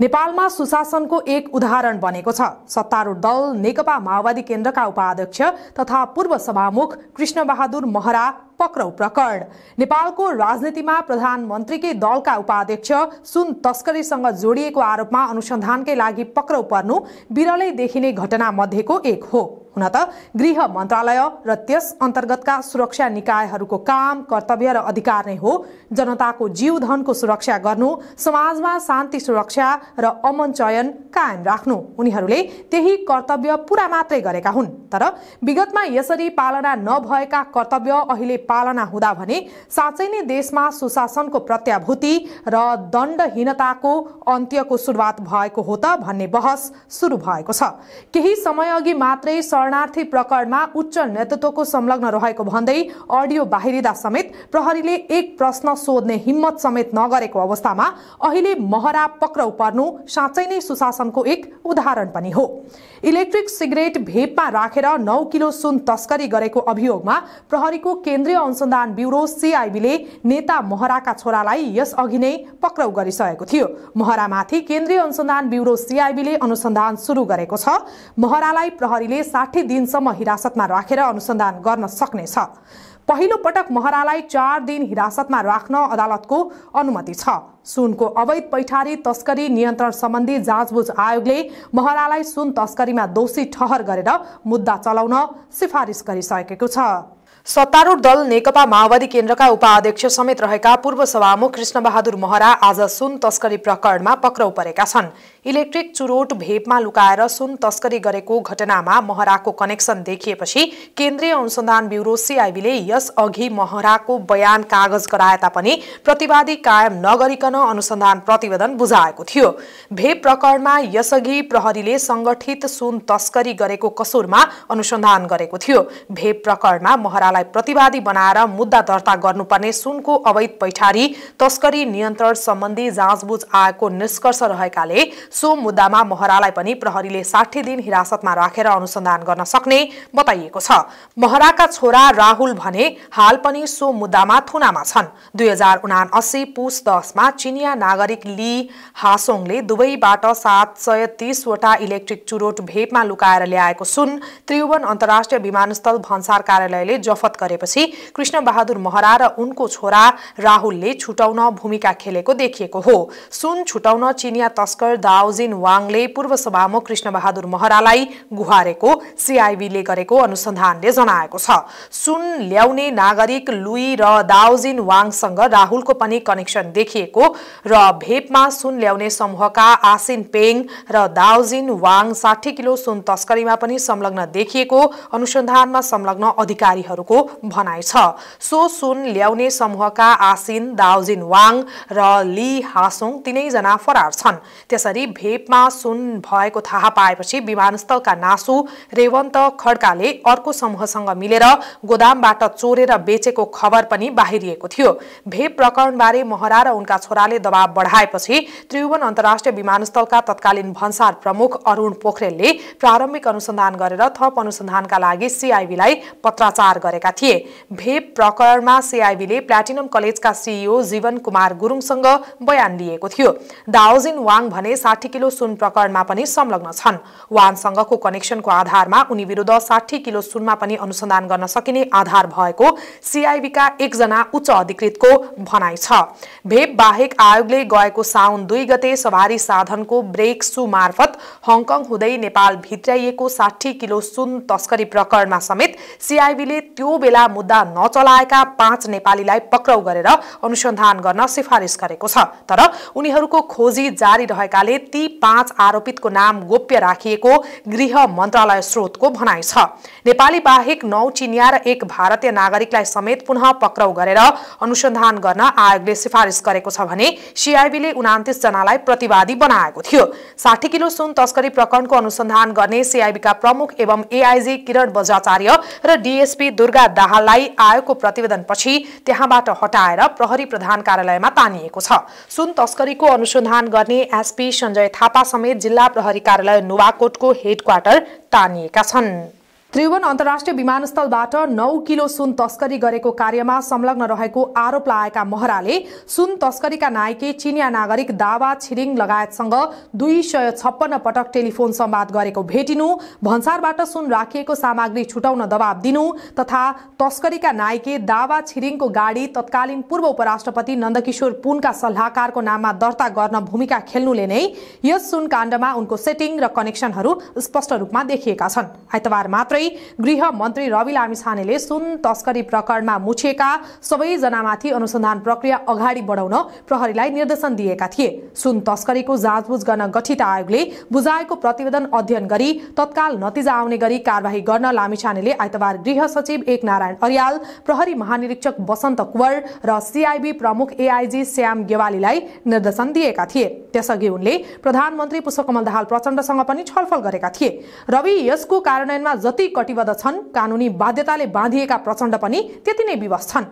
नेपालमा सुशासनको एक उदाहरण बनेको छ सत्तारूढ दल नेकपा माओवादी केन्द्रका उपाध्यक्ष तथा पूर्व सभामुख कृष्णबहादुर महरा पक्राउ प्रकरण नेपालको राजनीतिमा प्रधानमन्त्रीकै दलका उपाध्यक्ष सुन तस्करीसँग जोडिएको आरोपमा अनुसन्धानकै लागि पक्राउ पर्नु विरलै देखिने घटना मध्येको एक हो हुन त गृह मन्त्रालय र त्यस अन्तर्गतका सुरक्षा निकायहरूको काम कर्तव्य र अधिकार नै हो जनताको जीवधनको सुरक्षा गर्नु समाजमा शान्ति सुरक्षा सुरक्षा र अमन चयन कायम राख्नु उनीहरूले त्यही कर्तव्य पुरा मात्रै गरेका हुन् तर विगतमा यसरी पालना नभएका कर्तव्य अहिले पालना हुँदा भने साँच्चै नै देशमा सुशासनको प्रत्याभूति र दण्डहीनताको अन्त्यको सुरुवात भएको हो त भन्ने बहस सुरु भएको छ केही समय अघि मात्रै शरणार्थी प्रकरणमा उच्च नेतृत्वको संलग्न रहेको भन्दै अडियो बाहिरिँदा समेत प्रहरीले एक प्रश्न सोध्ने हिम्मत समेत नगरेको अवस्थामा अहिले महरा पक्राउ पर्नु साँच्चै नै सुशासनको एक उदाहरण पनि हो इलेक्ट्रिक सिगरेट भेपमा राखेर नौ किलो सुन तस्करी गरेको अभियोगमा प्रहरीको केन्द्रीय अनुसन्धान ब्युरो सिआइबीले नेता महराका छोरालाई यसअघि नै पक्राउ गरिसकेको थियो महरामाथि केन्द्रीय अनुसन्धान ब्युरो सिआइबीले अनुसन्धान सुरु गरेको छ महरालाई प्रहरीले साठी दिनसम्म हिरासतमा राखेर अनुसन्धान गर्न सक्नेछ पहिलो पटक महरालाई चार दिन हिरासतमा राख्न अदालतको अनुमति छ सुनको अवैध पैठारी तस्करी नियन्त्रण सम्बन्धी जाँचबुझ आयोगले महरालाई सुन तस्करीमा दोषी ठहर गरेर मुद्दा चलाउन सिफारिस गरिसकेको छ सत्तारूढ़ दल नेकपा माओवादी केन्द्रका उपाध्यक्ष समेत रहेका पूर्व सभामुख कृष्णबहादुर महरा आज सुन तस्करी प्रकरणमा पक्राउ परेका छन् इलेक्ट्रिक चुरोट भेपमा लुकाएर सुन तस्करी गरेको घटनामा महराको कनेक्सन देखिएपछि केन्द्रीय अनुसन्धान ब्युरो सिआइबीले यसअघि महराको बयान कागज गराए तापनि प्रतिवादी कायम नगरिकन अनुसन्धान प्रतिवेदन बुझाएको थियो भेप प्रकरणमा यसअघि प्रहरीले संगठित सुन तस्करी गरेको कसुरमा अनुसन्धान गरेको थियो भेप प्रकरणमा महरा लाई प्रतिवादी बनाएर मुद्दा दर्ता गर्नुपर्ने सुनको अवैध पैठारी तस्करी नियन्त्रण सम्बन्धी जाँचबुझ आएको निष्कर्ष रहेकाले सो मुद्दामा महरालाई पनि प्रहरीले साठी दिन हिरासतमा राखेर अनुसन्धान गर्न सक्ने बताइएको छ महराका छोरा राहुल भने हाल पनि सो मुद्दामा थुनामा छन् दुई हजार उना अस्सी पुस दसमा चिनिया नागरिक ली हासोङले दुवैबाट सात सय तीसवटा इलेक्ट्रिक चुरोट भेपमा लुकाएर ल्याएको सुन त्रिभुवन अन्तर्राष्ट्रिय विमानस्थल भन्सार कार्यालयले शपथ गरेपछि कृष्णबहादुर महरा र उनको छोरा राहुलले छुटाउन भूमिका खेलेको देखिएको हो सुन छुटाउन चिनिया तस्कर दाओजिन वाङले पूर्व सभामुख कृष्णबहादुर महरालाई गुहारेको सिआइबीले गरेको अनुसन्धानले जनाएको छ सुन ल्याउने नागरिक लुई र दाओजिन वाङसँग राहुलको पनि कनेक्सन देखिएको र भेपमा सुन ल्याउने समूहका आसिन पेङ र दाओजिन वाङ साठी किलो सुन तस्करीमा पनि संलग्न देखिएको अनुसन्धानमा संलग्न अधिकारीहरू समूहको भनाइ छ सो सुन ल्याउने समूहका आसिन दाउजिन वाङ र ली हासोङ तिनैजना फरार छन् त्यसरी भेपमा सुन भएको थाहा पाएपछि विमानस्थलका नासु रेवन्त खड्काले अर्को समूहसँग मिलेर गोदामबाट चोरेर बेचेको खबर पनि बाहिरिएको थियो भेप प्रकरणबारे महरा र उनका छोराले दबाव बढाएपछि त्रिभुवन अन्तर्राष्ट्रिय विमानस्थलका तत्कालीन भन्सार प्रमुख अरूण पोखरेलले प्रारम्भिक अनुसन्धान गरेर थप अनुसन्धानका लागि सिआइबीलाई पत्राचार गरे गरेका थिए भेप प्रकरणमा सिआइबीले प्लाटिनम कलेजका सिइओ e जीवन कुमार गुरुङसँग बयान लिएको थियो दाओजिन वाङ भने साठी किलो सुन प्रकरणमा पनि संलग्न छन् वाङसँगको कनेक्सनको आधारमा उनी विरुद्ध साठी किलो सुनमा पनि अनुसन्धान गर्न सकिने आधार भएको सिआइबीका एकजना उच्च अधिकृतको भनाइ छ भेप बाहेक आयोगले गएको साउन दुई गते सवारी साधनको ब्रेक सु मार्फत हङकङ हुँदै नेपाल भित्राइएको साठी किलो सुन तस्करी प्रकरणमा समेत सिआइबीले त्यो त्यो बेला मुद्दा नचलाएका पाँच नेपालीलाई पक्राउ गरेर अनुसन्धान गर्न सिफारिस गरेको छ तर उनीहरूको खोजी जारी रहेकाले ती पाँच आरोपितको नाम गोप्य राखिएको गृह मन्त्रालय स्रोतको भनाइ छ नेपाली बाहेक नौ चिनिया र एक भारतीय नागरिकलाई समेत पुनः पक्राउ गरेर अनुसन्धान गर्न आयोगले सिफारिस गरेको छ भने सिआइबीले उनातिस जनालाई प्रतिवादी बनाएको थियो साठी किलो सुन तस्करी प्रकरणको अनुसन्धान गर्ने सिआइबीका प्रमुख एवं एआइजी किरण बजाचार्य र डिएसपी दुर्गा मुक्का दाहाललाई आएको प्रतिवेदनपछि त्यहाँबाट हटाएर प्रहरी प्रधान कार्यालयमा तानिएको छ सुन तस्करीको अनुसन्धान गर्ने एसपी सञ्जय थापा समेत जिल्ला प्रहरी कार्यालय नुवाकोटको हेड क्वार्टर तानिएका छन् त्रिभुवन अन्तर्राष्ट्रिय विमानस्थलबाट नौ किलो सुन तस्करी गरेको कार्यमा संलग्न रहेको आरोप लगाएका महराले सुन तस्करीका नायके चिनिया नागरिक दावा छिरिङ लगायतसँग दुई सय छप्पन्न पटक टेलिफोन सम्वाद गरेको भेटिनु भन्सारबाट सुन राखिएको सामग्री छुटाउन दवाब दिनु तथा तस्करीका नायके दावा छिरिङको गाडी तत्कालीन पूर्व उपराष्ट्रपति नन्दकिशोर पुनका सल्लाहकारको नाममा दर्ता गर्न भूमिका खेल्नुले नै यस सुन काण्डमा उनको सेटिङ र कनेक्सनहरू स्पष्ट रूपमा देखिएका छन् आइतबार मात्र गृह मन्त्री रवि लामिछानेले सुन तस्करी प्रकरणमा मुछेका सबैजनामाथि अनुसन्धान प्रक्रिया अगाडि बढाउन प्रहरीलाई निर्देशन दिएका थिए सुन तस्करीको जाँचबुझ गर्न गठित आयोगले बुझाएको प्रतिवेदन अध्ययन गरी तत्काल नतिजा आउने गरी कार्यवाही गर्न लामिछानेले आइतबार गृह सचिव एक नारायण अर्याल प्रहरी महानिरीक्षक वसन्त कुवर र सिआइबी प्रमुख एआइजी श्याम गेवालीलाई निर्देशन दिएका थिए त्यसअघि उनले प्रधानमन्त्री पुष्पकमल दाहाल प्रचण्डसँग पनि छलफल गरेका थिए रवि यसको कार्यान्वयनमा जति कटिबद्ध छन् कानुनी बाध्यताले बाँधिएका प्रचण्ड पनि त्यति नै विवश छन्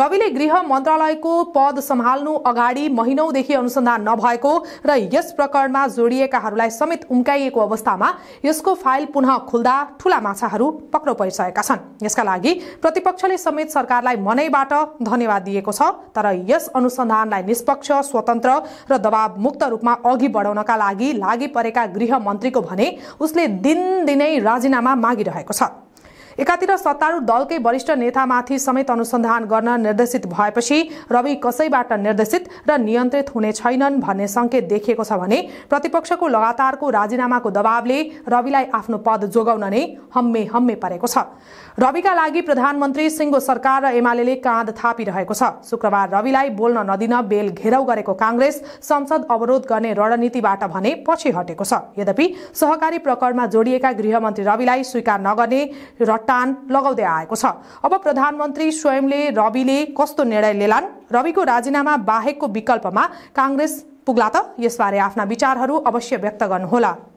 रविले गृह मन्त्रालयको पद सम्हाल्नु अगाडि महिनौदेखि अनुसन्धान नभएको र यस प्रकरणमा जोडिएकाहरूलाई समेत उम्काइएको अवस्थामा यसको फाइल पुनः खुल्दा ठूला माछाहरू पक्रो परिसकेका छन् यसका लागि प्रतिपक्षले समेत सरकारलाई मनैबाट धन्यवाद दिएको छ तर यस अनुसन्धानलाई निष्पक्ष स्वतन्त्र र दबावमुक्त रूपमा अघि बढाउनका लागि लागि परेका गृह मन्त्रीको भने उसले दिनदिनै राजीनामा मागिरहेको cosa एकातिर सत्तारूढ दलकै वरिष्ठ नेतामाथि समेत अनुसन्धान गर्न निर्देशित भएपछि रवि कसैबाट निर्देशित र नियन्त्रित हुने छैनन् भन्ने संकेत देखिएको छ भने प्रतिपक्षको लगातारको राजीनामाको दबावले रविलाई आफ्नो पद जोगाउन नै हम्मे हम्मे परेको छ रविका लागि प्रधानमन्त्री सिंहो सरकार र एमाले काँध थापिरहेको छ शुक्रबार रविलाई बोल्न नदिन बेल घेराउ गरेको काँग्रेस संसद अवरोध गर्ने रणनीतिबाट भने पछि हटेको छ यद्यपि सहकारी प्रकरणमा जोडिएका गृहमन्त्री रविलाई स्वीकार नगर्ने टान लगाउँदै आएको छ अब प्रधानमन्त्री स्वयंले रविले कस्तो निर्णय लिलान् रविको राजीनामा बाहेकको विकल्पमा काङ्ग्रेस पुग्ला त यसबारे आफ्ना विचारहरू अवश्य व्यक्त गर्नुहोला